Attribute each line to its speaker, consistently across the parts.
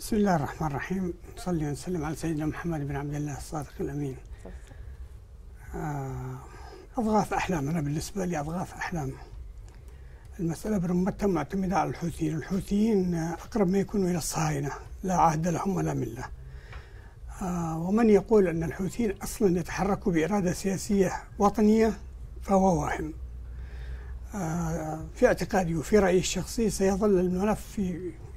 Speaker 1: بسم الله الرحمن الرحيم نصلي ونسلم على سيدنا محمد بن عبد الله الصادق الامين آه، اضغاث احلام انا بالنسبه لي اضغاث احلام المساله برمتها معتمده على الحوثيين الحوثيين اقرب ما يكونوا الى الصهاينه لا عهد لهم ولا مله آه، ومن يقول ان الحوثيين اصلا يتحركوا باراده سياسيه وطنيه فهو واهم آه، في اعتقادي وفي رايي الشخصي سيظل الملف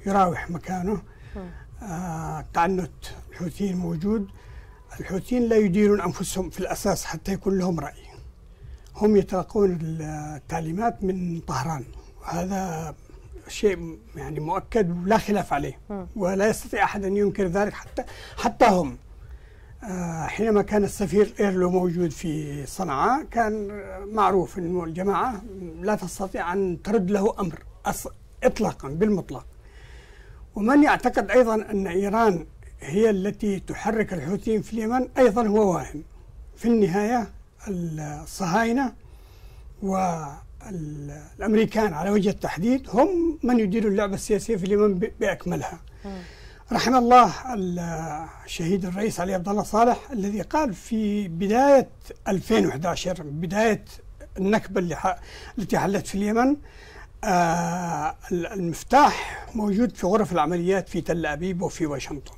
Speaker 1: يراوح مكانه التعنت آه، تعنت الحوثيين موجود الحوثيين لا يديرون أنفسهم في الأساس حتى يكون لهم رأي هم يتلقون التعليمات من طهران وهذا شيء يعني مؤكد ولا خلاف عليه ولا يستطيع أحد أن ينكر ذلك حتى حتى هم آه، حينما كان السفير إيرلو موجود في صنعاء كان معروف أن الجماعة لا تستطيع أن ترد له أمر إطلاقا بالمطلق ومن يعتقد أيضا أن إيران هي التي تحرك الحوثيين في اليمن أيضا هو واهم في النهاية الصهاينة والأمريكان على وجه التحديد هم من يديروا اللعبة السياسية في اليمن بأكملها م. رحم الله الشهيد الرئيس علي عبد الله صالح الذي قال في بداية 2011 بداية النكبة اللي التي حلت في اليمن آه، المفتاح موجود في غرف العمليات في تل أبيب وفي واشنطن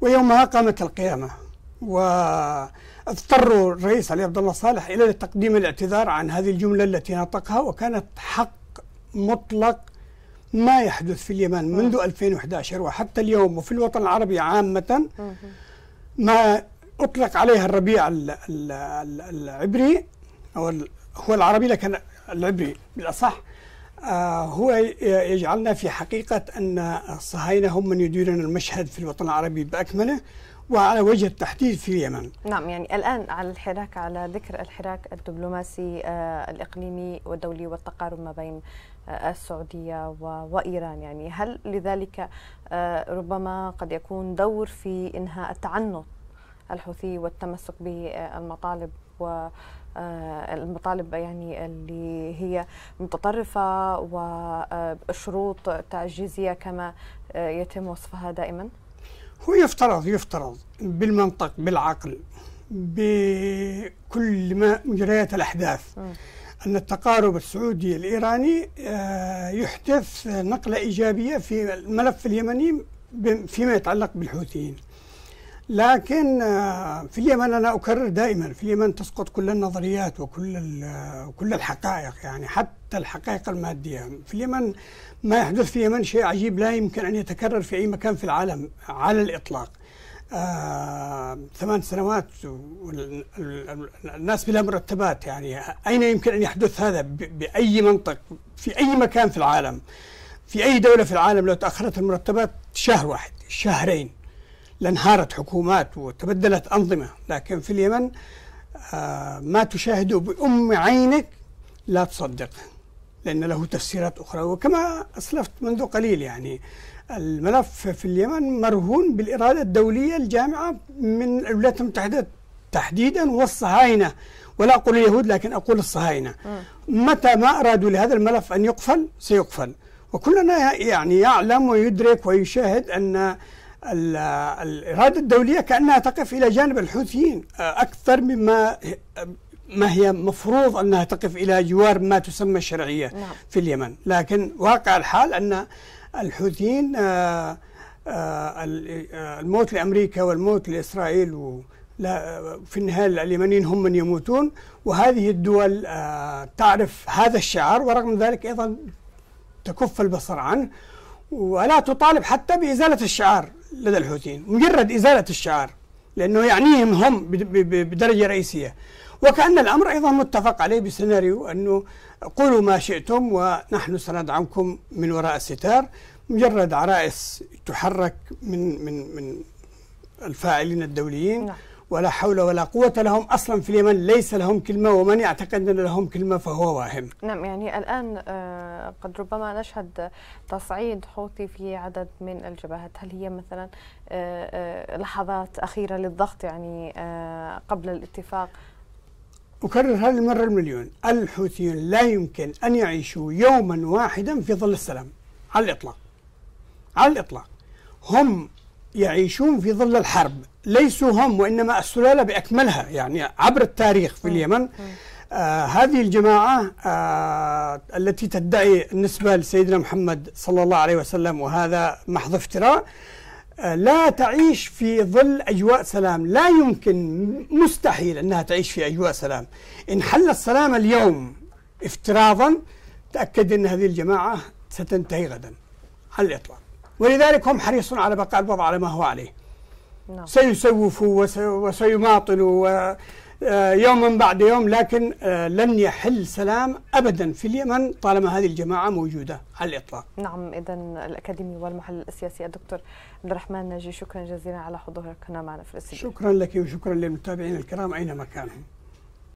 Speaker 1: ويومها قامت القيامة واضطر الرئيس علي عبد الله صالح إلى تقديم الاعتذار عن هذه الجملة التي نطقها وكانت حق مطلق ما يحدث في اليمن منذ 2011 وحتى اليوم وفي الوطن العربي عامة ما أطلق عليها الربيع العبري أو هو العربي لكن العبري بالأصح آه، هو يجعلنا في حقيقة أن الصهاينة هم من يديرون المشهد في الوطن العربي بأكمله وعلى وجه التحديد في اليمن
Speaker 2: نعم يعني الآن على الحراك على ذكر الحراك الدبلوماسي آه، الإقليمي والدولي والتقارب ما بين آه، السعودية وإيران يعني هل لذلك ربما قد يكون دور في إنهاء التعنت الحوثي والتمسك بالمطالب و آه، المطالب يعني اللي هي متطرفة وشروط آه، تعجيزية كما آه، يتم وصفها دائما؟
Speaker 1: هو يفترض يفترض بالمنطق بالعقل بكل ما مجريات الأحداث م. أن التقارب السعودي الإيراني يحدث نقلة إيجابية في الملف اليمني فيما يتعلق بالحوثيين لكن آه، في اليمن أنا أكرر دائما في اليمن تسقط كل النظريات وكل آه، كل الحقائق يعني حتى الحقائق المادية في اليمن ما يحدث في اليمن شيء عجيب لا يمكن أن يتكرر في أي مكان في العالم على الإطلاق آه، ثمان سنوات الناس بلا مرتبات يعني أين يمكن أن يحدث هذا بأي منطق في أي مكان في العالم في أي دولة في العالم لو تأخرت المرتبات شهر واحد شهرين لانهارت حكومات وتبدلت أنظمة لكن في اليمن آه، ما تشاهده بأم عينك لا تصدق لأن له تفسيرات أخرى وكما أسلفت منذ قليل يعني الملف في اليمن مرهون بالإرادة الدولية الجامعة من الولايات المتحدة تحديدا والصهاينة ولا أقول اليهود لكن أقول الصهاينة متى ما أرادوا لهذا الملف أن يقفل سيقفل وكلنا يعني يعلم ويدرك ويشاهد أن الإرادة الدولية كأنها تقف إلى جانب الحوثيين آه، أكثر مما ما هي مفروض أنها تقف إلى جوار ما تسمى الشرعية نعم. في اليمن لكن واقع الحال أن الحوثيين آه، آه، الموت لأمريكا والموت لإسرائيل و لا في النهاية اليمنيين هم من يموتون وهذه الدول تعرف هذا الشعار ورغم ذلك أيضا تكف البصر عنه ولا تطالب حتى بإزالة الشعار لدى الحوثيين مجرد إزالة الشعار لأنه يعنيهم هم بدرجة رئيسية وكأن الأمر أيضا متفق عليه بسيناريو أنه قولوا ما شئتم ونحن سندعمكم من وراء الستار مجرد عرائس تحرك من من من الفاعلين الدوليين نعم. ولا حول ولا قوة لهم أصلا في اليمن ليس لهم كلمة ومن يعتقد أن لهم كلمة فهو واهم
Speaker 2: نعم يعني الآن آه، قد ربما نشهد تصعيد حوثي في عدد من الجبهات هل هي مثلا آه، آه، لحظات أخيرة للضغط يعني آه، قبل الاتفاق
Speaker 1: أكرر هذه المرة المليون الحوثيون لا يمكن أن يعيشوا يوما واحدا في ظل السلام على الإطلاق على الإطلاق هم يعيشون في ظل الحرب ليسوا هم وإنما السلالة بأكملها يعني عبر التاريخ في اليمن آه هذه الجماعة آه التي تدعي النسبة لسيدنا محمد صلى الله عليه وسلم وهذا محض افتراء آه لا تعيش في ظل أجواء سلام لا يمكن مستحيل أنها تعيش في أجواء سلام إن حل السلام اليوم افتراضا تأكد أن هذه الجماعة ستنتهي غدا على الإطلاق ولذلك هم حريصون على بقاء الوضع على ما هو عليه نعم. سيسوفوا وسيماطلوا آه، يوما بعد يوم لكن آه، لن يحل سلام ابدا في اليمن طالما هذه الجماعه موجوده على الاطلاق.
Speaker 2: نعم اذا الاكاديمي والمحلل السياسي الدكتور عبد الرحمن ناجي شكرا جزيلا على حضورك هنا معنا في الاستديو.
Speaker 1: شكرا لك وشكرا للمتابعين الكرام اينما كانوا.